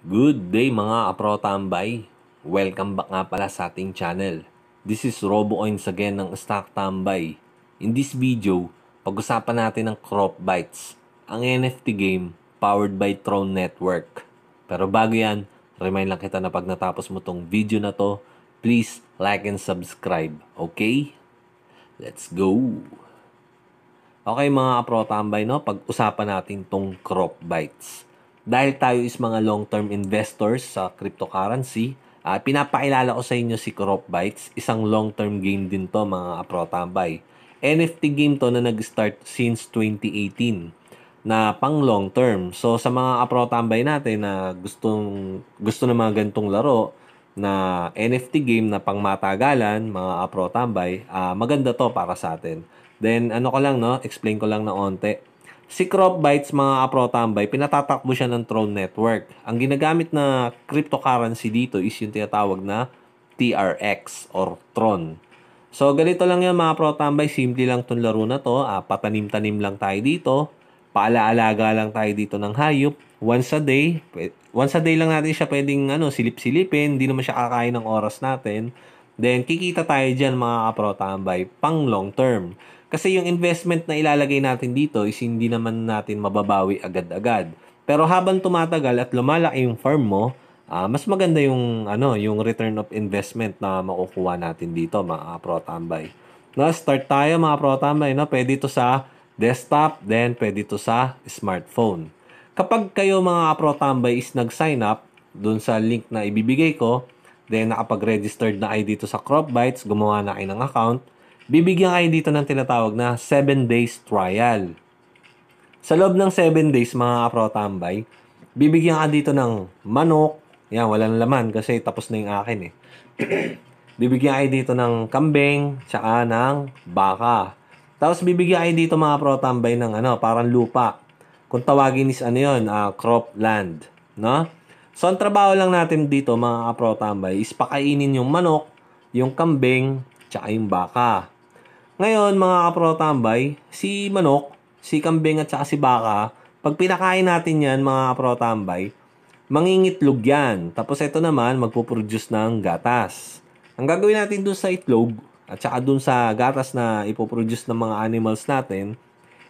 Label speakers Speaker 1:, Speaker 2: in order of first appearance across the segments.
Speaker 1: Good day mga kapro-tambay! Welcome back nga pala sa ating channel. This is Robo RoboOins again ng Stock Tambay. In this video, pag-usapan natin ng Crop Bites, ang NFT game powered by Tron Network. Pero bago yan, remind lang kita na pag natapos mo tong video na to, please like and subscribe, okay? Let's go! Okay mga kapro-tambay, no? pag-usapan natin tong Crop Bites dahil tayo is mga long-term investors sa cryptocurrency, uh, pinapakilala ko sa inyo si CropBytes. Isang long-term game din to mga kaprotambay. NFT game to na nag-start since 2018 na pang long term. So sa mga kaprotambay natin na gustong, gusto ng mga gantong laro na NFT game na pang matagalan, mga kaprotambay, uh, maganda to para sa atin. Then ano ko lang no, explain ko lang na onte Si Bytes mga kaprotambay, pinatatakbo siya ng Tron Network. Ang ginagamit na cryptocurrency dito is yung tinatawag na TRX or Tron. So ganito lang yan mga protambay, simple lang itong laro na to. Ah, patanim-tanim lang tayo dito. Paalaalaga lang tayo dito ng hayop. Once a day, once a day lang natin siya pwedeng ano, silip-silipin. Hindi naman siya kakain ng oras natin. Then kikita tayo dyan mga kaprotambay pang long term. Kasi yung investment na ilalagay natin dito is hindi naman natin mababawi agad-agad. Pero habang tumatagal at lumalaki yung farm mo, uh, mas maganda yung ano, yung return of investment na makukuha natin dito, mga protambay. No, start tayo mga protambay, no? Pwede ito sa desktop, then pwede ito sa smartphone. Kapag kayo mga protambay is nag-sign up doon sa link na ibibigay ko, then nakapag-registered na kayo dito sa Crop Bytes, gumawa na kayo ng account, bibigyan kayo dito ng tinatawag na 7 days trial. Sa loob ng 7 days, mga kaprotambay, bibigyan ka dito ng manok, yan, walang laman kasi tapos na yung akin eh. bibigyan kayo dito ng kambing, tsaka ng baka. Tapos bibigyan kayo dito mga protambay ng ano, parang lupa. Kung tawagin is ano yun, uh, land. No? So, ang trabaho lang natin dito mga protambay is pakainin yung manok, yung kambing, tsaka yung baka. Ngayon, mga kaprotambay, si manok, si kambing at saka si baka, pag pinakain natin yan, mga kaprotambay, mangingitlog yan. Tapos ito naman, magpuproduce ng gatas. Ang gagawin natin dun sa itlog, at saka dun sa gatas na ipoproduce ng mga animals natin,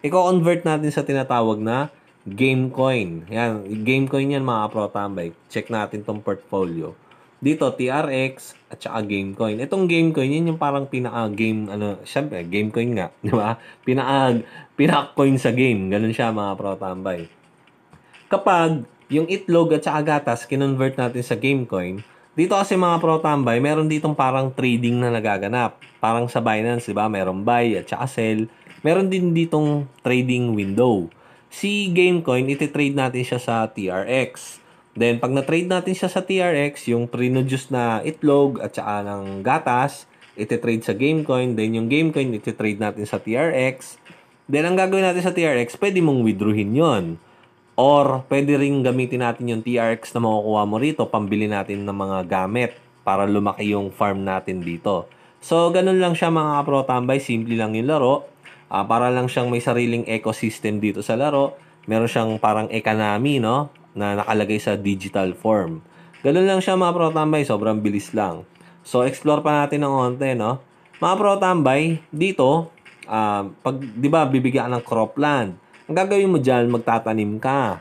Speaker 1: i-convert natin sa tinatawag na game coin. Yan, game coin yan mga protambay. Check natin tong portfolio dito TRX at saka Gamecoin. Itong Gamecoin, yun yung parang pinaka-game, ano, syempre, Gamecoin nga, di ba? Pinaka, pinaka-coin sa game. Ganun siya, mga pro-tambay. Kapag yung itlog at saka gatas, kinonvert natin sa Gamecoin, dito kasi mga pro-tambay, meron ditong parang trading na nagaganap. Parang sa Binance, di ba? Meron buy at saka sell. Meron din ditong trading window. Si Gamecoin, ititrade natin siya sa TRX. Then, pag na-trade natin siya sa TRX, yung pre-juice na itlog at saka ng gatas, iti-trade sa Gamecoin. Then, yung Gamecoin, iti-trade natin sa TRX. Then, ang gagawin natin sa TRX, pwede mong withdrawin yon Or, pwede rin gamitin natin yung TRX na makukuha mo rito, pambili natin ng mga gamit para lumaki yung farm natin dito. So, ganun lang siya mga pro tambay. Simple lang yung laro. Uh, para lang siyang may sariling ecosystem dito sa laro. Meron siyang parang economy, no? na nakalagay sa digital form. Ganun lang siya mga protambay, sobrang bilis lang. So, explore pa natin ng onte, no? Mga protambay, dito, uh, pag, di ba, bibigyan ng cropland. Ang gagawin mo dyan, magtatanim ka.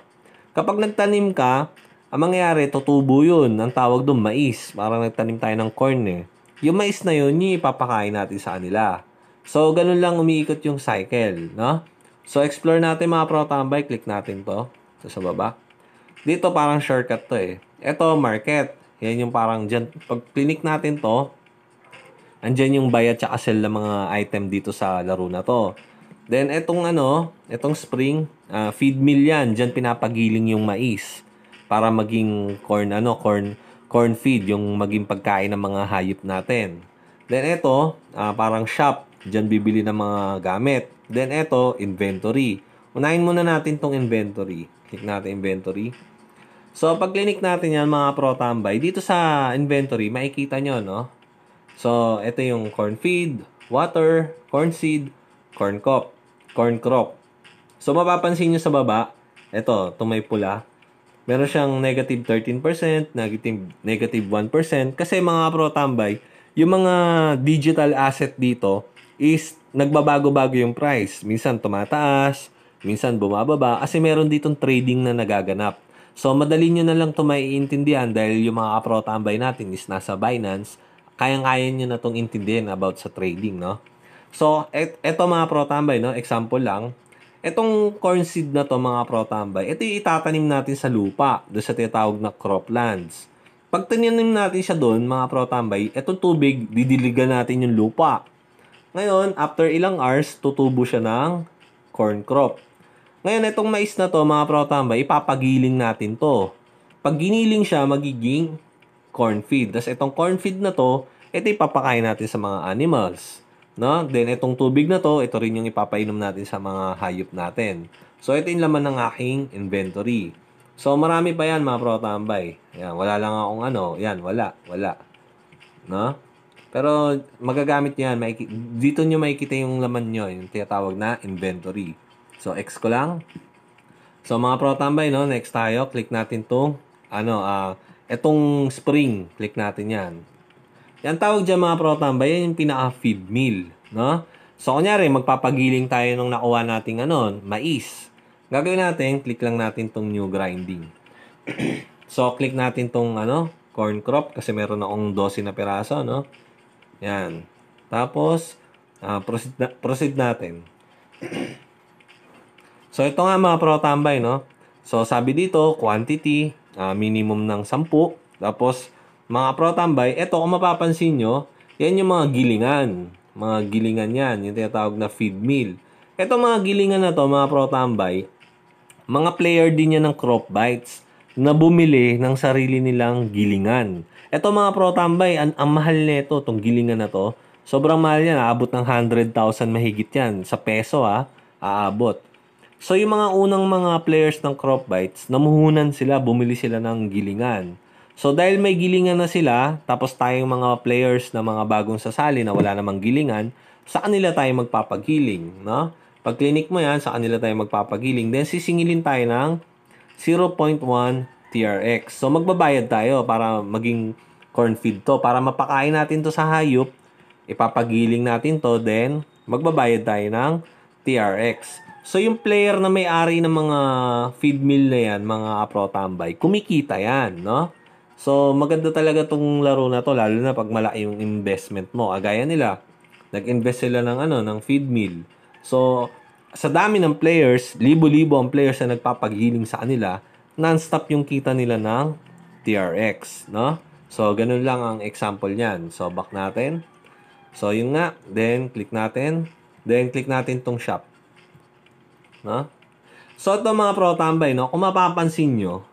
Speaker 1: Kapag nagtanim ka, ang mangyayari, tutubo yun. Ang tawag doon, mais. Parang nagtanim tayo ng corn eh. Yung mais na yun, yung ipapakain natin sa kanila. So, ganun lang umiikot yung cycle, no? So, explore natin mga protambay. Click natin to. So, sa baba. Dito parang shortcut to eh. Ito, market. Yan yung parang dyan. Pag clinic natin to, andyan yung buy at saka sell ng mga item dito sa laro na to. Then, itong ano, itong spring, uh, feed mill yan. Dyan pinapagiling yung mais para maging corn, ano, corn, corn feed, yung maging pagkain ng mga hayop natin. Then, ito, uh, ah, parang shop. Dyan bibili ng mga gamit. Then, ito, inventory Unahin muna natin tong inventory. Click natin inventory. So, pag clinic natin yan, mga protambay, dito sa inventory, makikita nyo, no? So, ito yung corn feed, water, corn seed, corn crop, corn crop. So, mapapansin nyo sa baba, ito, itong may pula, meron siyang negative 13%, negative, 1%. Kasi mga protambay, yung mga digital asset dito is nagbabago-bago yung price. Minsan tumataas, Minsan bumababa kasi meron ditong trading na nagaganap. So madali nyo na lang ito maiintindihan dahil yung mga kaprotambay natin is nasa Binance. Kayang-kaya nyo na itong intindihin about sa trading, no? So, et eto mga protambay, no? Example lang. Etong corn seed na to mga protambay, ito itatanim natin sa lupa, do sa tinatawag na croplands. Pag tinanim natin siya doon, mga protambay, etong tubig, didiligan natin yung lupa. Ngayon, after ilang hours, tutubo siya ng corn crop. Ngayon, itong mais na to, mga protambay, ipapagiling natin to. Pag giniling siya, magiging corn feed. Tapos itong corn feed na to, ito ipapakain natin sa mga animals. No? Then itong tubig na to, ito rin yung ipapainom natin sa mga hayop natin. So ito yung laman ng aking inventory. So marami pa yan mga protambay. Yan, wala lang akong ano. Yan, wala, wala. No? Pero magagamit niyan, dito nyo makikita yung laman nyo, yung tinatawag na inventory. So, X ko lang. So, mga protambay, no? Next tayo. Click natin tong ano, uh, ah, itong spring. Click natin yan. Yan tawag dyan mga protambay, Yan yung pina feed meal, no? So, kunyari, magpapagiling tayo nung nakuha nating ano, mais. Gagawin natin, click lang natin tong new grinding. so, click natin tong ano, corn crop kasi meron akong 12 na piraso, no? Yan. Tapos, uh, proceed, na, proceed natin. So ito nga mga protambay, no? So sabi dito, quantity, uh, minimum ng 10. Tapos mga protambay, ito kung mapapansin nyo, yan yung mga gilingan. Mga gilingan yan, yung tinatawag na feed mill. Ito mga gilingan na to, mga protambay, mga player din yan ng crop bites na bumili ng sarili nilang gilingan. Ito mga protambay, ang, ang mahal nito, itong gilingan na to, sobrang mahal yan, aabot ng 100,000 mahigit yan. Sa peso ha, ah, aabot. So yung mga unang mga players ng crop bites, namuhunan sila, bumili sila ng gilingan. So dahil may gilingan na sila, tapos tayong mga players na mga bagong sasali na wala namang gilingan, sa kanila tayo magpapagiling, no? Pag clinic mo yan, sa kanila tayo magpapagiling. Then sisingilin tayo ng 0.1 TRX. So magbabayad tayo para maging cornfield to. Para mapakain natin to sa hayop, ipapagiling natin to, then magbabayad tayo ng TRX. So yung player na may-ari ng mga feed mill na yan, mga pro kumikita yan, no? So maganda talaga tong laro na to lalo na pag malaki yung investment mo. Agaya nila, nag-invest sila ng ano, ng feed mill. So sa dami ng players, libo-libo ang players na nagpapagiling sa kanila, non-stop yung kita nila ng TRX, no? So ganun lang ang example niyan. So back natin. So yun nga, then click natin, then click natin tong shop. No? So ito mga pro tambay, no? Kung mapapansin nyo,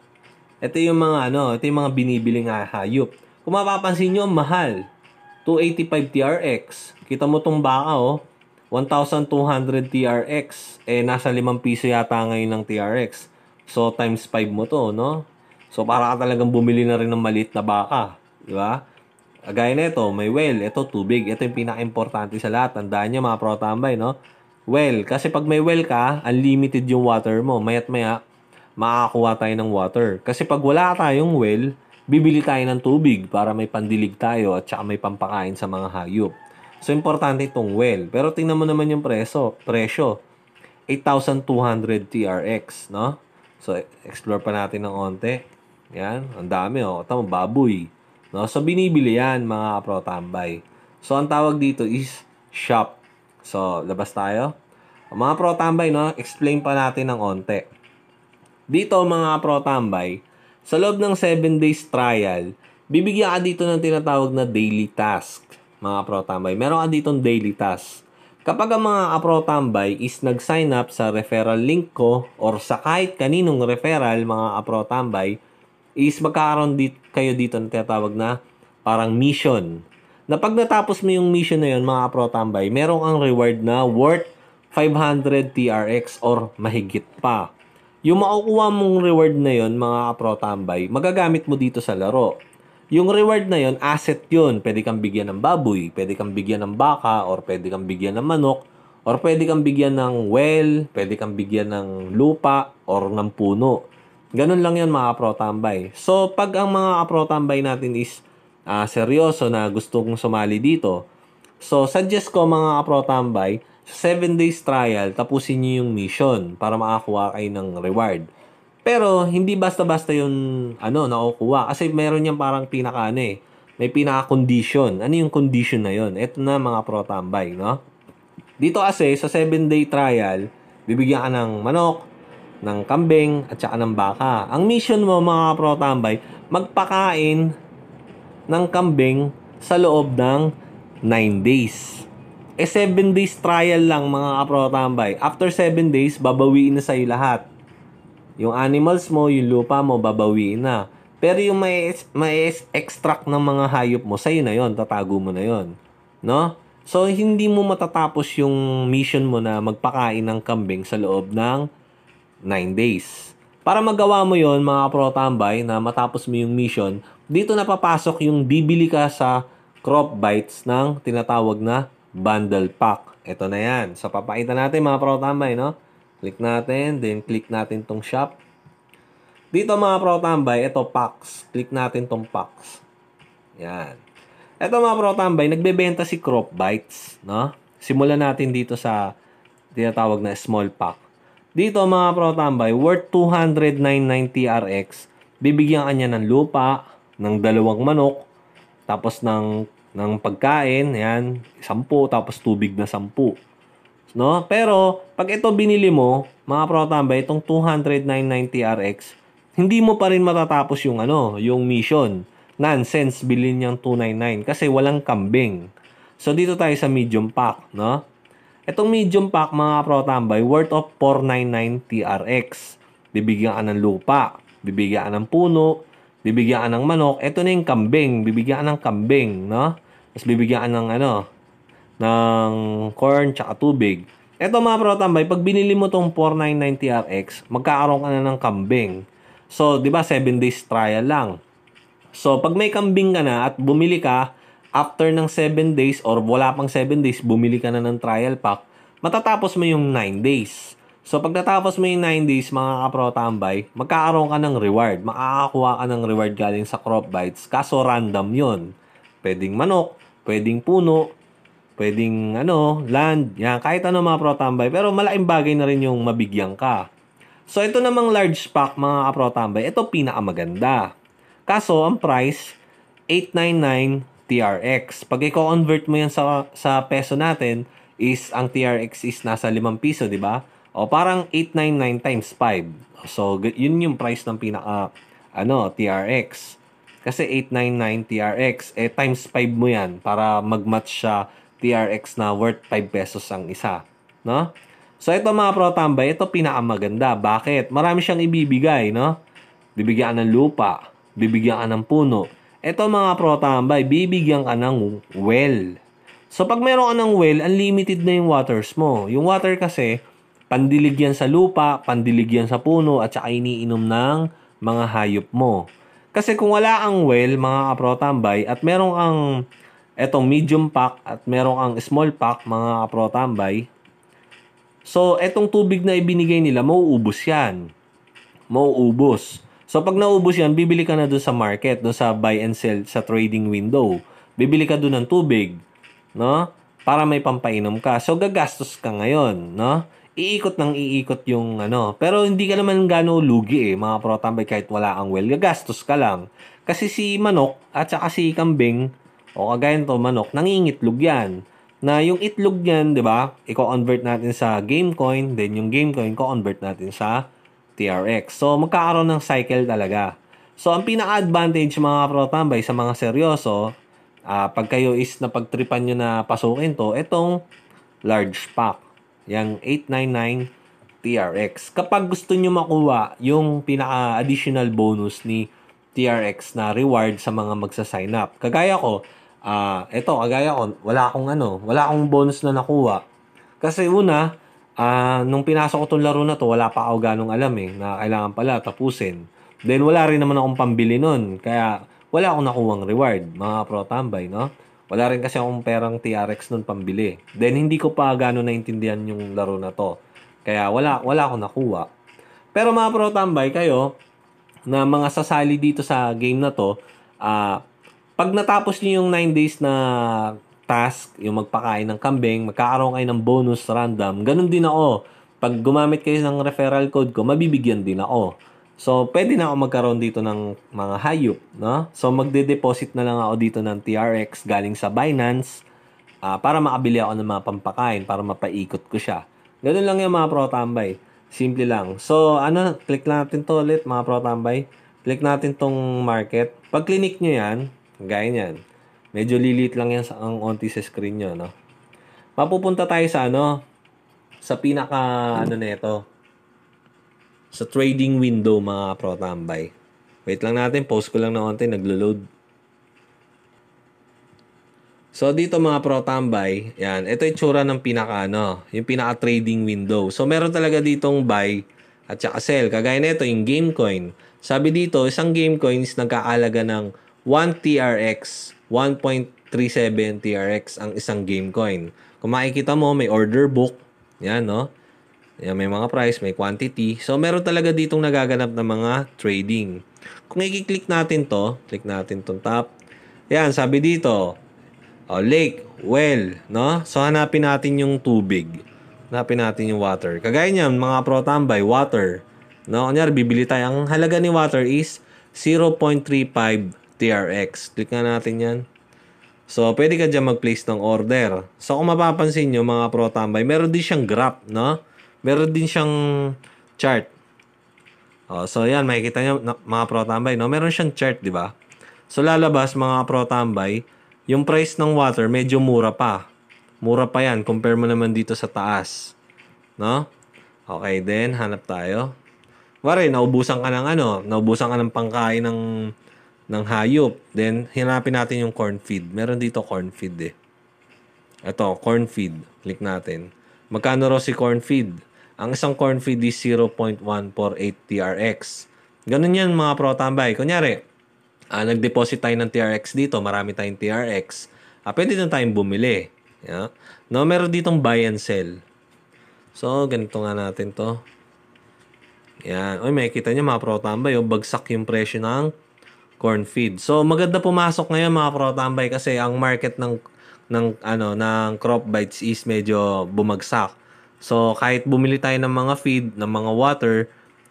Speaker 1: ito yung mga ano, ito yung mga binibiling hayop. Kung mapapansin nyo, mahal. 285 TRX. Kita mo tong baka, oh. 1,200 TRX. Eh, nasa 5 piso yata ngayon ng TRX. So, times 5 mo to, no? So, para ka talagang bumili na rin ng maliit na baka. Di ba? Gaya na ito, may well, ito tubig. Ito yung pinaka-importante sa lahat. Tandaan nyo mga pro tambay, no? well. Kasi pag may well ka, unlimited yung water mo. Mayat maya, makakuha tayo ng water. Kasi pag wala tayong well, bibili tayo ng tubig para may pandilig tayo at saka may pampakain sa mga hayop. So, importante itong well. Pero tingnan mo naman yung preso, presyo. 8,200 TRX, no? So, explore pa natin ng onte. Yan, ang dami oh. Tama, baboy. No? So, binibili yan mga pro-tambay. So, ang tawag dito is shop So, labas tayo. Mga pro tambay, no? Explain pa natin ng onte. Dito, mga pro tambay, sa loob ng 7 days trial, bibigyan ka dito ng tinatawag na daily task. Mga pro tambay, meron ka dito daily task. Kapag ang mga apro tambay is nag-sign up sa referral link ko or sa kahit kaninong referral mga apro tambay, is magkakaroon dito, kayo dito na tinatawag na parang mission na pag natapos mo yung mission na yun, mga pro-tambay, meron kang reward na worth 500 TRX or mahigit pa. Yung makukuha mong reward na yon mga pro-tambay, magagamit mo dito sa laro. Yung reward na yon asset yun. Pwede kang bigyan ng baboy, pwede kang bigyan ng baka, or pwede kang bigyan ng manok, or pwede kang bigyan ng well, pwede kang bigyan ng lupa, or ng puno. Ganun lang yun mga pro-tambay. So, pag ang mga pro-tambay natin is uh, seryoso na gustong sumali dito. So, suggest ko mga kaprotambay, sa 7 days trial, tapusin niyo yung mission para makakuha kayo ng reward. Pero, hindi basta-basta yung ano, nakukuha. Kasi meron yung parang pinaka ano eh, may pinaka-condition. Ano yung condition na yon? Ito na mga protambay, no? Dito kasi, sa 7-day trial, bibigyan ka ng manok, ng kambing, at saka ng baka. Ang mission mo, mga protambay, magpakain ng kambing sa loob ng 9 days. E 7 days trial lang mga kaprotambay. After 7 days, babawiin na sa'yo lahat. Yung animals mo, yung lupa mo, babawiin na. Pero yung may, may extract ng mga hayop mo, sa'yo na yon tatago mo na yon No? So, hindi mo matatapos yung mission mo na magpakain ng kambing sa loob ng 9 days. Para magawa mo yon mga pro-tambay na matapos mo yung mission, dito na papasok yung bibili ka sa crop bites ng tinatawag na bundle pack. Ito na yan. So, papakita natin mga pro-tambay, no? Click natin, then click natin tong shop. Dito mga pro-tambay, ito packs. Click natin tong packs. Yan. Ito mga pro-tambay, nagbebenta si crop bites, no? Simulan natin dito sa tinatawag na small pack. Dito mga pro-tambay, worth 209.90 RX, bibigyan kanya ng lupa, ng dalawang manok, tapos ng ng pagkain, ayan, sampu, tapos tubig na sampu. No? Pero, pag ito binili mo, mga pro-tambay, itong 209.90 RX, hindi mo pa rin matatapos yung ano, yung mission. Nonsense, bilhin niyang 299 kasi walang kambing. So, dito tayo sa medium pack, no? Itong medium pack mga protambay, worth of 499 TRX. Bibigyan ka ng lupa, bibigyan ka ng puno, bibigyan ka ng manok. Ito na yung kambing, bibigyan ka ng kambing, no? Tapos bibigyan ka ng ano, ng corn tsaka tubig. Ito mga protambay, pag binili mo tong 499 TRX, magkakaroon ka na ng kambing. So, di ba 7 days trial lang. So, pag may kambing ka na at bumili ka, after ng 7 days or wala pang 7 days, bumili ka na ng trial pack, matatapos mo yung 9 days. So pag natapos mo yung 9 days, mga kaprotambay, magkakaroon ka ng reward. Makakakuha ka ng reward galing sa crop bites, kaso random yon Pwedeng manok, pwedeng puno, pwedeng ano, land, yan, kahit ano mga protambay. Pero malaking bagay na rin yung mabigyan ka. So ito namang large pack mga kaprotambay, ito pinakamaganda. Kaso ang price, 899 TRX. Pag i-convert mo yan sa, sa peso natin, is ang TRX is nasa 5 piso, di ba? O parang 899 times 5. So, yun yung price ng pinaka, ano, TRX. Kasi 899 TRX, eh times 5 mo yan para magmatch siya TRX na worth 5 pesos ang isa. No? So, ito mga pro protambay, ito pinakamaganda. Bakit? Marami siyang ibibigay, no? Bibigyan ng lupa, bibigyan ng puno, ito mga protambay, bibigyan ka ng well. So pag meron ka ng well, unlimited na yung waters mo. Yung water kasi, pandilig yan sa lupa, pandilig yan sa puno, at saka iniinom ng mga hayop mo. Kasi kung wala ang well, mga kaprotambay, at meron ang etong medium pack at meron ang small pack, mga kaprotambay, so etong tubig na ibinigay nila, mauubos yan. Mauubos. So pag naubos 'yan, bibili ka na doon sa market, doon sa buy and sell, sa trading window. Bibili ka doon ng tubig, no? Para may pampainom ka. So gagastos ka ngayon, no? Iikot ng iikot yung ano. Pero hindi ka naman gano lugi eh, mga protambay kahit wala ang well. Gagastos ka lang. Kasi si manok at saka si kambing, o kagayan to manok, nangingitlog yan. Na yung itlog yan, di ba? I-convert natin sa game coin, then yung game coin, i-convert natin sa TRX. So, magkakaroon ng cycle talaga. So, ang pinaka-advantage mga protambay sa mga seryoso, uh, pag kayo is napagtripan nyo na pasukin to, itong large pack, Yang 899 TRX. Kapag gusto nyo makuha yung pinaka-additional bonus ni TRX na reward sa mga magsa-sign up. Kagaya ko, uh, ah, ito, kagaya ko, wala akong ano, wala akong bonus na nakuha. Kasi una, Ah, uh, nung pinasok ko tong laro na to, wala pa ako ganong alam eh, na kailangan pala tapusin. Then wala rin naman akong pambili noon, kaya wala akong nakuwang reward, mga pro tambay, no? Wala rin kasi akong perang TRX noon pambili. Then hindi ko pa gano'n naintindihan yung laro na to. Kaya wala, wala akong nakuha. Pero mga pro tambay kayo, na mga sasali dito sa game na to, ah, uh, pag natapos niyo yung 9 days na task, yung magpakain ng kambing, magkakaroon kayo ng bonus random. Ganun din ako. Pag gumamit kayo ng referral code ko, mabibigyan din ako. So, pwede na ako magkaroon dito ng mga hayop, no? So, magde-deposit na lang ako dito ng TRX galing sa Binance uh, para makabili ako ng mga pampakain, para mapaikot ko siya. Ganun lang yung mga protambay. Simple lang. So, ano, click natin to ulit, mga protambay. Click natin tong market. Pag click nyo yan, gaya Medyo lilit lang yan sa, ang onti sa screen nyo, no? Mapupunta tayo sa ano? Sa pinaka, ano na ito? Sa trading window, mga protambay. Wait lang natin, post ko lang na onti, naglo-load. So dito mga pro tambay, yan, ito yung tsura ng pinaka ano, yung pinaka trading window. So meron talaga ditong buy at saka sell. Kagaya nito yung game coin. Sabi dito, isang game coin is nagkaalaga ng 1 TRX 1.37 TRX ang isang game coin. Kung makikita mo, may order book. Yan, no? Yan, may mga price, may quantity. So, meron talaga ditong nagaganap na mga trading. Kung i-click natin to, click natin tong top. Yan, sabi dito, oh, lake, well, no? So, hanapin natin yung tubig. Hanapin natin yung water. Kagaya niyan, mga pro tambay, water. No, kunyari, bibili tayo. Ang halaga ni water is 0.35 TRX. Click nga natin yan. So, pwede ka dyan mag-place ng order. So, kung mapapansin nyo mga pro tambay, meron din siyang graph, no? Meron din siyang chart. Oh, so, yan, makikita nyo mga pro tambay, no? Meron siyang chart, di ba? So, lalabas mga pro tambay, yung price ng water medyo mura pa. Mura pa yan, compare mo naman dito sa taas. No? Okay, then, hanap tayo. Wari, naubusan ka ng ano, naubusan ka ng pangkain ng ng hayop. Then, hinapin natin yung corn feed. Meron dito corn feed eh. Ito, corn feed. Click natin. Magkano raw si corn feed? Ang isang corn feed is 0.148 TRX. Ganun yan mga protambay. Kunyari, ah, nag-deposit tayo ng TRX dito. Marami tayong TRX. Ah, pwede na tayong bumili. Yeah. No, meron ditong buy and sell. So, ganito nga natin to. Yan. Uy, may kita nyo mga protambay. tambay Oh, bagsak yung presyo ng corn feed. So maganda pumasok ngayon mga protambay kasi ang market ng ng ano ng crop bites is medyo bumagsak. So kahit bumili tayo ng mga feed, ng mga water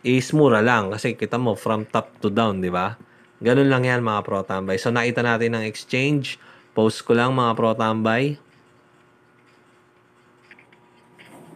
Speaker 1: is mura lang kasi kita mo from top to down, di ba? Ganun lang yan mga protambay. So nakita natin ang exchange. Post ko lang mga protambay.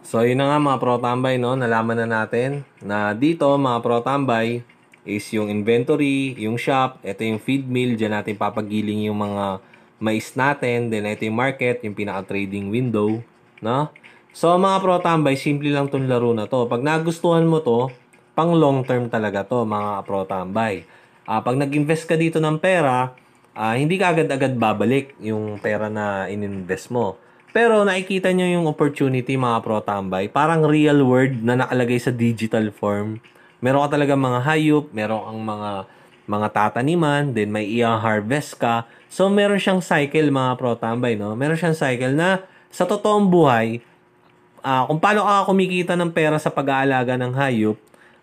Speaker 1: So yun na nga mga protambay no, nalaman na natin na dito mga protambay is yung inventory, yung shop, ito yung feed mill, dyan natin papagiling yung mga mais natin, then ito yung market, yung pinaka-trading window, no? So, mga pro tambay, simple lang tong laro na to. Pag nagustuhan mo to, pang long term talaga to, mga pro tambay. Uh, pag nag-invest ka dito ng pera, uh, hindi ka agad-agad babalik yung pera na ininvest mo. Pero nakikita nyo yung opportunity mga pro tambay, parang real world na nakalagay sa digital form meron ka talaga mga hayop, meron ang mga mga tataniman, then may i-harvest ka. So, meron siyang cycle mga protambay, no? Meron siyang cycle na sa totoong buhay, uh, kung paano ka kumikita ng pera sa pag-aalaga ng hayop,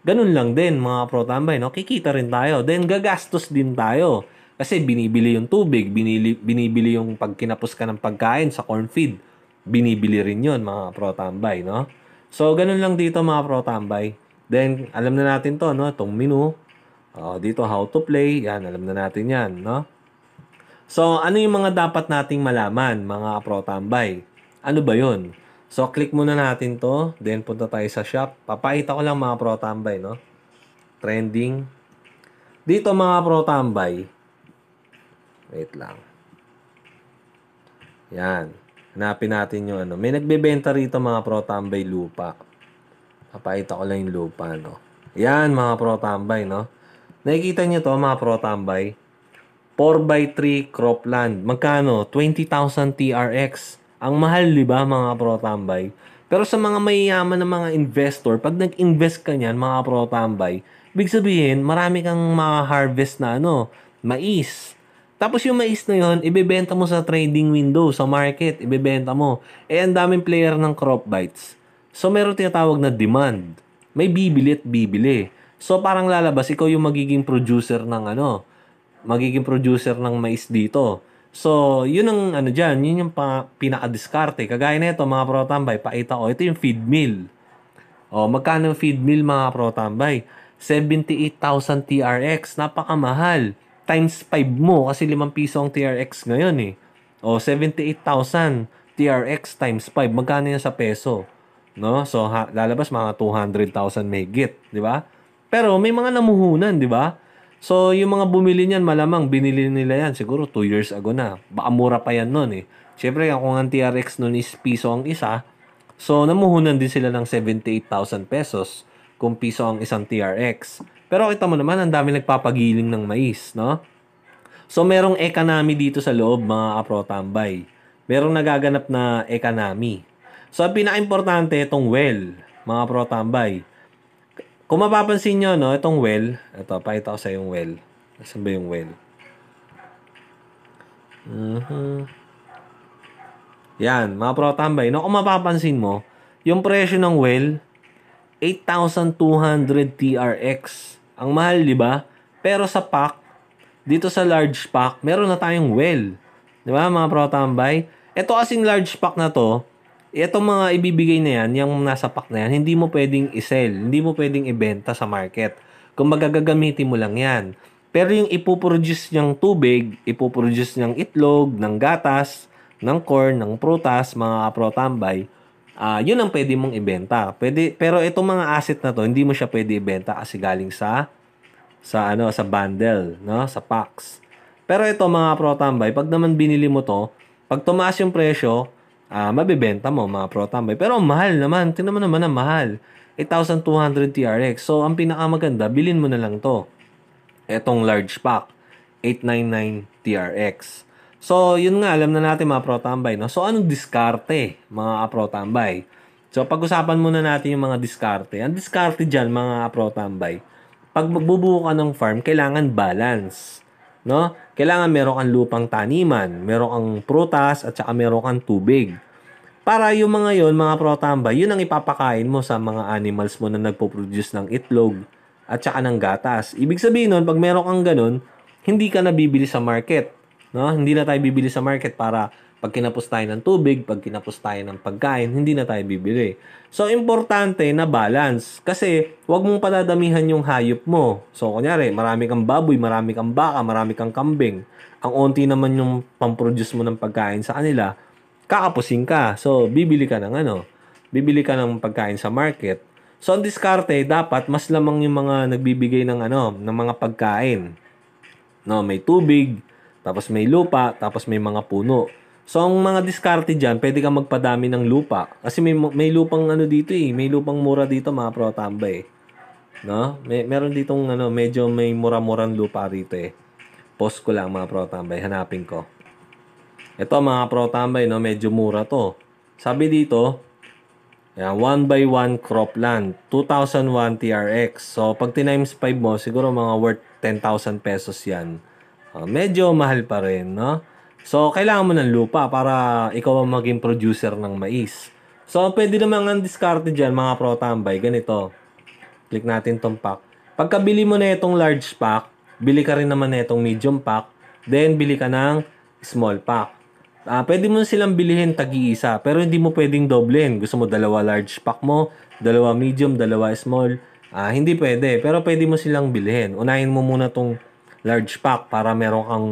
Speaker 1: ganun lang din mga protambay, no? Kikita rin tayo. Then, gagastos din tayo. Kasi binibili yung tubig, binili, binibili yung pagkinapos ka ng pagkain sa corn feed. Binibili rin yon mga protambay, no? So, ganun lang dito mga protambay. Then, alam na natin to, no? Itong menu. Uh, dito, how to play. Yan, alam na natin yan, no? So, ano yung mga dapat nating malaman, mga pro-tambay? Ano ba yon? So, click muna natin to. Then, punta tayo sa shop. Papakita ko lang mga pro-tambay, no? Trending. Dito, mga pro-tambay. Wait lang. Yan. Hanapin natin yung ano. May nagbebenta rito mga pro-tambay lupa. Papakita ko lang yung lupa, no? Yan, mga pro-tambay, no? Nakikita nyo to, mga pro-tambay. 4x3 cropland. Magkano? 20,000 TRX. Ang mahal, di ba, mga pro-tambay? Pero sa mga mayayaman ng mga investor, pag nag-invest ka niyan, mga pro-tambay, big sabihin, marami kang ma-harvest na ano, mais. Tapos yung mais na yon, ibebenta mo sa trading window, sa market, ibebenta mo. Eh, ang daming player ng crop bites. So meron tinatawag na demand. May bibili at bibili. So parang lalabas ikaw yung magiging producer ng ano, magiging producer ng mais dito. So, yun ang ano diyan, yun yung pa, pinaka-diskarte. Kagaya nito mga protambay, paita o oh, ito yung feed mill. O, oh, magkano yung feed mill mga protambay? 78,000 TRX, napakamahal. Times 5 mo kasi 5 piso ang TRX ngayon eh. O, 78,000 TRX times 5, magkano yan sa peso? No? So ha, lalabas mga 200,000 megit, di ba? Pero may mga namuhunan, di ba? So yung mga bumili niyan, malamang binili nila yan siguro 2 years ago na. Baka mura pa yan noon eh. Siyempre kung ang TRX noon is piso ang isa, so namuhunan din sila ng 78,000 pesos kung piso ang isang TRX. Pero kita mo naman, ang dami nagpapagiling ng mais, no? So merong ekanami dito sa loob mga kaprotambay. Merong nagaganap na ekanami, So, ang pinaka-importante itong well, mga pro tambay. Kung mapapansin nyo, no, itong well, ito, pakita ko sa yung well. Saan ba yung well? Uh-huh. Yan, mga pro tambay. No, kung mapapansin mo, yung presyo ng well, 8,200 TRX. Ang mahal, di ba? Pero sa pack, dito sa large pack, meron na tayong well. Di ba, mga pro tambay? Ito kasing large pack na to, itong mga ibibigay na yan, yung nasa pack na yan, hindi mo pwedeng isell, hindi mo pwedeng ibenta sa market. Kung magagagamitin mo lang yan. Pero yung ipoproduce niyang tubig, ipoproduce niyang itlog, ng gatas, ng corn, ng prutas, mga protambay, uh, ah, yun ang pwede mong ibenta. Pwede, pero itong mga asset na to, hindi mo siya pwede ibenta kasi galing sa sa ano sa bundle, no? Sa packs. Pero ito mga protambay, pag naman binili mo to, pag tumaas yung presyo, uh, mabibenta mo mga pro tambay. Pero mahal naman, tingnan mo naman ang mahal. 8,200 TRX. So, ang pinakamaganda, bilin mo na lang to. Etong large pack, 899 TRX. So, yun nga, alam na natin mga pro tambay. No? So, anong diskarte mga pro tambay? So, pag-usapan muna natin yung mga diskarte. Ang diskarte dyan, mga pro tambay, pag magbubuo ka ng farm, kailangan balance. No? kailangan meron kang lupang taniman, meron kang prutas at saka meron kang tubig. Para yung mga yon mga protamba, yun ang ipapakain mo sa mga animals mo na nagpo-produce ng itlog at saka ng gatas. Ibig sabihin nun, pag meron kang ganun, hindi ka na bibili sa market. No? Hindi na tayo bibili sa market para pag kinapos tayo ng tubig, pag kinapos tayo ng pagkain, hindi na tayo bibili. So, importante na balance. Kasi, huwag mong padadamihan yung hayop mo. So, kunyari, marami kang baboy, marami kang baka, marami kang kambing. Ang onti naman yung pamproduce mo ng pagkain sa kanila, kakapusin ka. So, bibili ka ng ano, bibili ka ng pagkain sa market. So, ang diskarte, dapat mas lamang yung mga nagbibigay ng ano, ng mga pagkain. No, may tubig, tapos may lupa, tapos may mga puno. So ang mga diskarte diyan, pwede kang magpadami ng lupa kasi may may lupang ano dito eh, may lupang mura dito mga protamba eh. No? May meron ditong ano, medyo may mura-murang lupa dito eh. Post ko lang mga pro tambay, hanapin ko. Ito mga pro tambay, no, medyo mura to. Sabi dito, yan, 1 by 1 cropland, 2001 TRX. So pag times 5 mo, siguro mga worth 10,000 pesos 'yan. Uh, medyo mahal pa rin, no? So, kailangan mo ng lupa para ikaw ang maging producer ng mais. So, pwede naman ang diskarte dyan, mga pro tambay, ganito. Click natin tong pack. Pagkabili mo na itong large pack, bili ka rin naman na itong medium pack, then bili ka ng small pack. Uh, pwede mo silang bilihin tag-iisa, pero hindi mo pwedeng doblehin. Gusto mo dalawa large pack mo, dalawa medium, dalawa small. Uh, hindi pwede, pero pwede mo silang bilhin. Unahin mo muna tong large pack para meron kang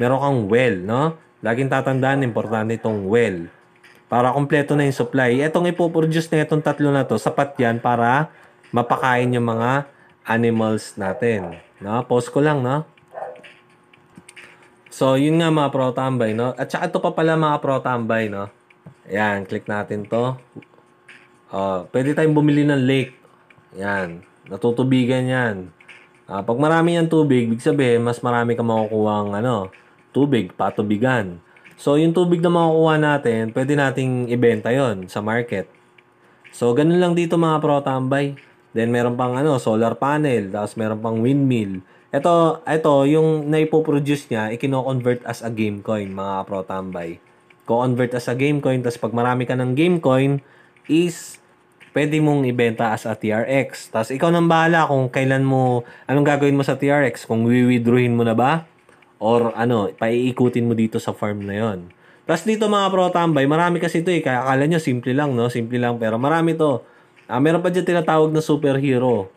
Speaker 1: meron kang well, no? Laging tatandaan, importante itong well. Para kompleto na yung supply. Itong ipoproduce na itong tatlo na to, sapat yan para mapakain yung mga animals natin. No? Pause ko lang, no? So, yun nga mga protambay, no? At saka ito pa pala mga protambay, no? Ayan, click natin to. Uh, pwede tayong bumili ng lake. Ayan, natutubigan yan. Uh, pag marami yung tubig, big sabihin, mas marami ka makukuha ano, tubig, patubigan. So, yung tubig na makukuha natin, pwede nating ibenta yon sa market. So, ganun lang dito mga pro-tambay. Then, meron pang ano, solar panel, tapos meron pang windmill. Ito, ito yung naipoproduce niya, ikino-convert as a game coin, mga pro-tambay. Co-convert as a game coin, tapos pag marami ka ng game coin, is pwede mong ibenta as a TRX. Tapos ikaw nang bahala kung kailan mo, anong gagawin mo sa TRX, kung wi-withdrawin mo na ba, Or ano, paiikutin mo dito sa farm na yon. Tapos dito mga pro tambay, marami kasi ito eh. Kaya akala nyo simple lang, no? Simple lang. Pero marami to. Ah, meron pa dyan tinatawag na superhero.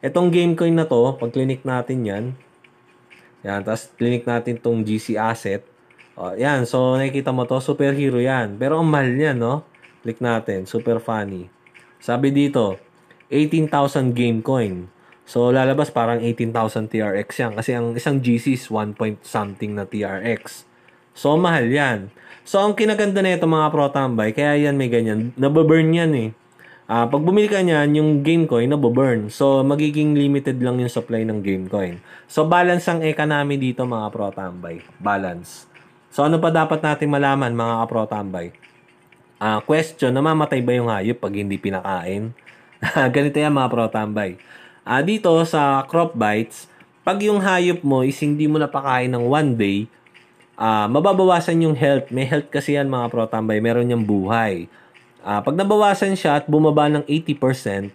Speaker 1: Itong game coin na to, pag clinic natin yan. Yan, tapos clinic natin tong GC asset. Oh, yan, so nakikita mo to, superhero yan. Pero ang mahal niya, no? Click natin, super funny. Sabi dito, 18,000 game coin. So, lalabas parang 18,000 TRX yan. Kasi ang isang GC is 1 point something na TRX. So, mahal yan. So, ang kinaganda na ito mga pro tambay, kaya yan may ganyan. Nababurn yan eh. Uh, pag bumili ka niyan, yung game coin nababurn. So, magiging limited lang yung supply ng game coin. So, balance ang economy dito mga pro tambay. Balance. So, ano pa dapat natin malaman mga pro tambay? Uh, ah, question, namamatay ba yung hayop pag hindi pinakain? Ganito yan mga pro tambay Uh, dito sa crop bites, pag yung hayop mo is hindi mo napakain ng one day, uh, mababawasan yung health. May health kasi yan mga protambay, meron niyang buhay. Uh, pag nabawasan siya at bumaba ng 80%,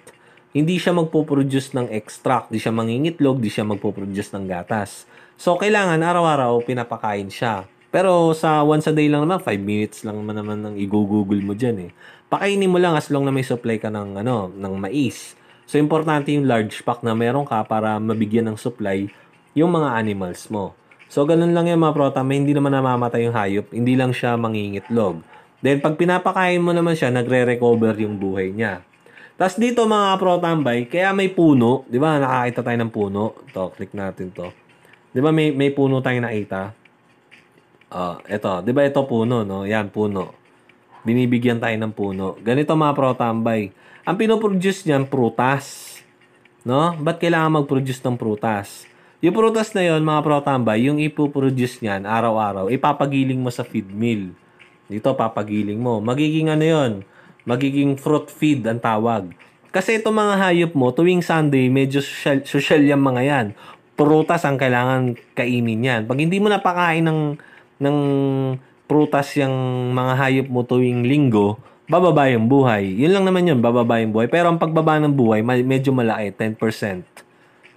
Speaker 1: hindi siya magpo-produce ng extract, di siya mangingitlog, di siya magpo-produce ng gatas. So, kailangan araw-araw pinapakain siya. Pero sa once a day lang naman, 5 minutes lang naman naman ang igugugol mo dyan eh. Pakainin mo lang as long na may supply ka ng, ano, ng mais. So, importante yung large pack na meron ka para mabigyan ng supply yung mga animals mo. So, ganun lang yung mga protama, hindi naman namamatay yung hayop, hindi lang siya mangingitlog. Then, pag pinapakain mo naman siya, nagre-recover yung buhay niya. Tapos dito mga protambay, kaya may puno, di ba? Nakakita tayo ng puno. To, click natin to. Di ba may, may puno tayong nakita? Uh, ah, eto, di ba ito puno, no? Yan, puno. Binibigyan tayo ng puno. Ganito mga protambay. Ang pinoproduce niyan, prutas. No? Ba't kailangan mag-produce ng prutas? Yung prutas na yon mga protambay, yung ipoproduce niyan araw-araw, ipapagiling mo sa feed mill. Dito, papagiling mo. Magiging ano yon Magiging fruit feed ang tawag. Kasi itong mga hayop mo, tuwing Sunday, medyo social, social yung mga yan. Prutas ang kailangan kainin yan. Pag hindi mo napakain ng, ng prutas yung mga hayop mo tuwing linggo, bababa yung buhay. Yun lang naman yun, bababa yung buhay. Pero ang pagbaba ng buhay, medyo malaki, 10%.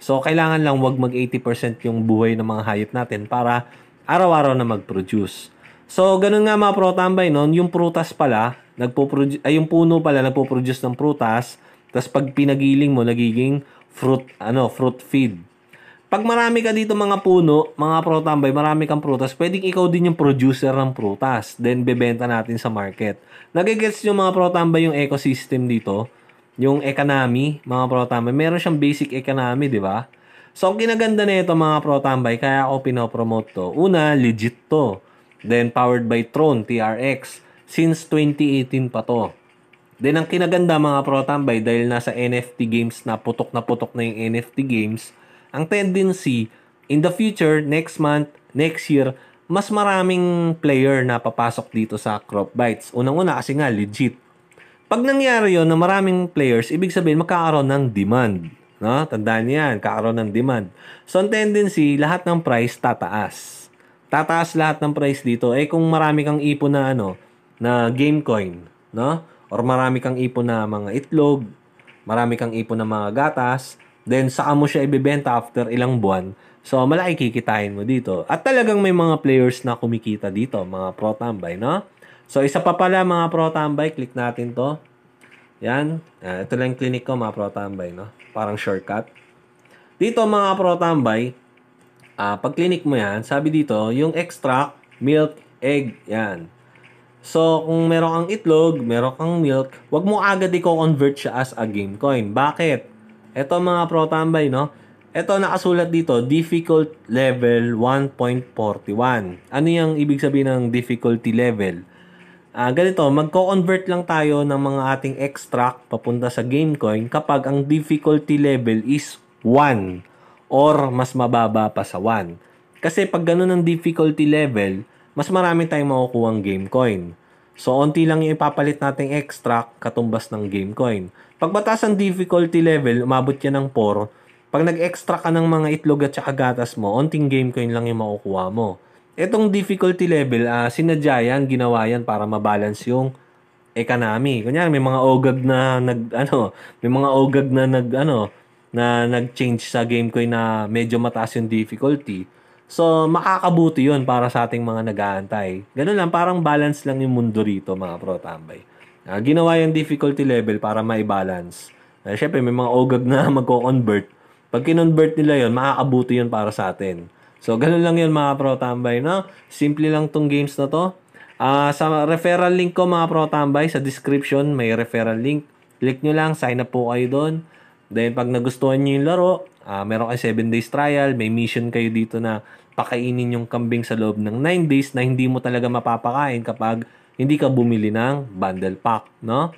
Speaker 1: So, kailangan lang wag mag 80% yung buhay ng mga hayop natin para araw-araw na mag-produce. So, ganun nga mga protambay noon, yung prutas pala, nagpo ay yung puno pala nagpo-produce ng prutas, tapos pag pinagiling mo, nagiging fruit, ano, fruit feed. Pag marami ka dito mga puno, mga protambay, marami kang prutas, pwedeng ikaw din yung producer ng prutas. Then, bebenta natin sa market. Nagigets yung mga protambay yung ecosystem dito, yung economy, mga protambay. Meron siyang basic economy, di ba? So, ang ginaganda nito mga protambay, kaya ako pinopromote to. Una, legit to. Then, powered by Tron, TRX. Since 2018 pa to. Then, ang kinaganda mga protambay, dahil nasa NFT games na, putok na putok na yung NFT games, ang tendency in the future, next month, next year, mas maraming player na papasok dito sa crop bites. Unang-una kasi nga legit. Pag nangyari yon na maraming players, ibig sabihin magkakaroon ng demand. No? Tandaan yan, kakaroon ng demand. So ang tendency, lahat ng price tataas. Tataas lahat ng price dito. Eh kung marami kang ipon na ano, na game coin, no? Or marami kang ipon na mga itlog, marami kang ipon na mga gatas, Then saka mo siya ibebenta after ilang buwan. So malaki kikitain mo dito. At talagang may mga players na kumikita dito, mga pro tambay, no? So isa pa pala mga pro tambay, click natin 'to. Yan. Uh, ito lang yung clinic ko mga pro tambay, no? Parang shortcut. Dito mga pro tambay, uh, pag clinic mo yan, sabi dito, yung extract, milk, egg, yan. So, kung meron kang itlog, meron kang milk, wag mo agad i-convert siya as a game coin. Bakit? Ito mga pro tambay, no? Ito nakasulat dito, difficult level 1.41. Ano yung ibig sabihin ng difficulty level? Uh, ganito, magko-convert lang tayo ng mga ating extract papunta sa game coin kapag ang difficulty level is 1 or mas mababa pa sa 1. Kasi pag ganun ang difficulty level, mas marami tayong makukuha ang game coin. So, onti lang yung ipapalit nating extract katumbas ng game coin. Pagbataas ang difficulty level, umabot yan ng 4. Pag nag-extract ka ng mga itlog at saka gatas mo, onting game coin lang yung makukuha mo. Itong difficulty level, uh, sinadya yan, ginawa yan para mabalance yung economy. Kunyari, may mga ogag na nag, ano, may mga ogag na nag, ano, na nag-change sa game coin na medyo mataas yung difficulty. So, makakabuti yun para sa ating mga nag-aantay. Ganun lang, parang balance lang yung mundo rito, mga pro-tambay. Uh, ah, ginawa yung difficulty level para ma-balance. Uh, eh, Siyempre, may mga ogag na magko-convert. Pag kinonvert nila yon makakabuti yun para sa atin. So, ganun lang yun, mga pro-tambay. No? Simple lang tong games na to. Uh, sa referral link ko, mga pro-tambay, sa description, may referral link. Click nyo lang, sign up po kayo doon. Then, pag nagustuhan nyo yung laro, Uh, meron kayo 7 days trial, may mission kayo dito na pakainin yung kambing sa loob ng 9 days na hindi mo talaga mapapakain kapag hindi ka bumili ng bundle pack, no?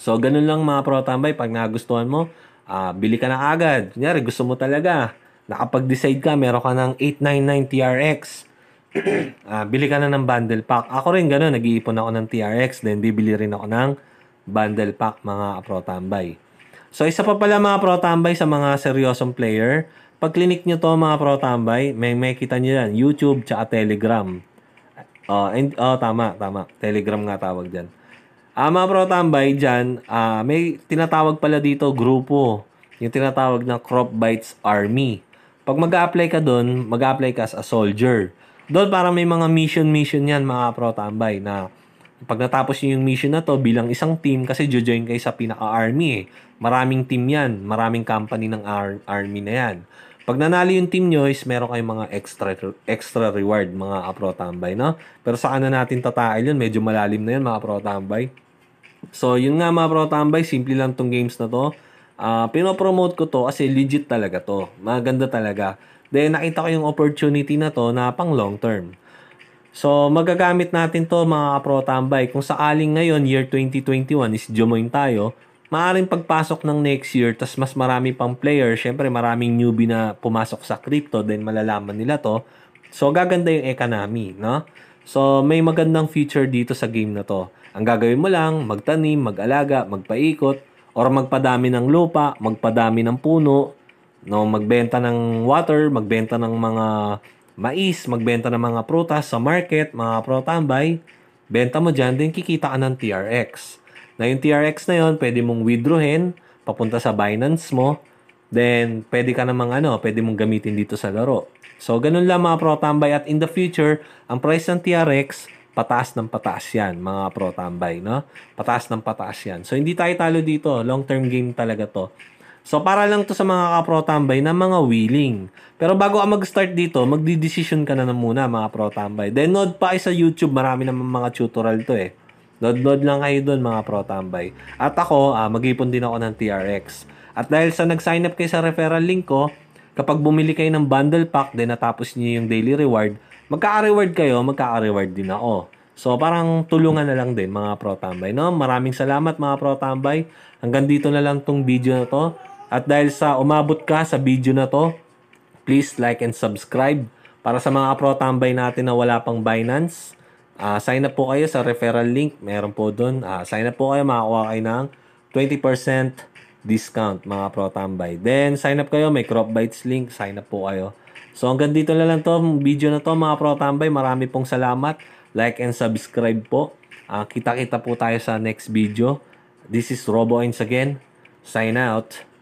Speaker 1: So, ganun lang mga protambay. Pag nagustuhan mo, uh, bili ka na agad. Kunyari, gusto mo talaga. Nakapag-decide ka, meron ka ng 899 TRX. uh, bili ka na ng bundle pack. Ako rin ganun, nag-iipon ako ng TRX, then bibili rin ako ng bundle pack mga protambay. So isa pa pala mga pro tambay sa mga seryosong player. Pag clinic nyo to mga pro tambay, may may makita nyo yan. YouTube tsaka Telegram. Uh, and, oh, tama, tama. Telegram nga tawag dyan. Ah, mga pro tambay dyan, uh, may tinatawag pala dito grupo. Yung tinatawag na Crop Bites Army. Pag mag apply ka doon, mag apply ka as a soldier. Doon parang may mga mission-mission yan mga pro tambay na pag natapos niyo yung mission na to bilang isang team, kasi jojoin kayo sa pinaka-army eh. Maraming team yan. Maraming company ng ar- army na yan. Pag nanalo yung team nyo is meron kayong mga extra extra reward mga apro tambay, no? Pero saan na natin tatail yun? Medyo malalim na yun mga apro tambay. So, yun nga mga apro tambay, simple lang tong games na to. Uh, pinopromote ko to kasi legit talaga to. Maganda talaga. Then, nakita ko yung opportunity na to na pang long term. So, magagamit natin to mga kaprotambay. Kung sakaling ngayon, year 2021 is join tayo, maaaring pagpasok ng next year, tas mas marami pang player, syempre maraming newbie na pumasok sa crypto, then malalaman nila to. So, gaganda yung economy, no? So, may magandang future dito sa game na to. Ang gagawin mo lang, magtanim, mag-alaga, magpaikot, or magpadami ng lupa, magpadami ng puno, no, magbenta ng water, magbenta ng mga mais, magbenta ng mga prutas sa market, mga protambay, benta mo dyan, then kikita ka ng TRX. Na yung TRX na yon pwede mong withdrawin papunta sa Binance mo. Then, pwede ka namang ano, pwede mong gamitin dito sa laro. So, ganun lang mga protambay. At in the future, ang price ng TRX, pataas ng pataas yan, mga protambay, no? Pataas ng pataas yan. So, hindi tayo talo dito. Long-term game talaga to. So para lang to sa mga kapro-tambay na mga willing. Pero bago ka mag-start dito, magdidesisyon ka na, na muna mga protambay. tambay Then nod pa sa YouTube, marami naman mga tutorial to eh. Load-load lang kayo doon mga protambay. At ako, ah, mag-ipon din ako ng TRX. At dahil sa nag-sign up kayo sa referral link ko, kapag bumili kayo ng bundle pack, then natapos niyo yung daily reward, magka reward kayo, magka reward din ako. So parang tulungan na lang din mga pro-tambay. No? Maraming salamat mga pro-tambay. Hanggang dito na lang tong video na to. At dahil sa umabot ka sa video na to, please like and subscribe. Para sa mga pro-tambay natin na wala pang Binance, uh, sign up po kayo sa referral link. Meron po dun. Uh, sign up po kayo, makakuha kayo ng 20% discount mga pro-tambay. Then, sign up kayo. May crop bites link. Sign up po kayo. So, hanggang dito na lang to video na to mga pro-tambay. Marami pong salamat. Like and subscribe po. Ah, kita-kita uh, kita po tayo sa next video. This is Robo Roboins again. Sign out.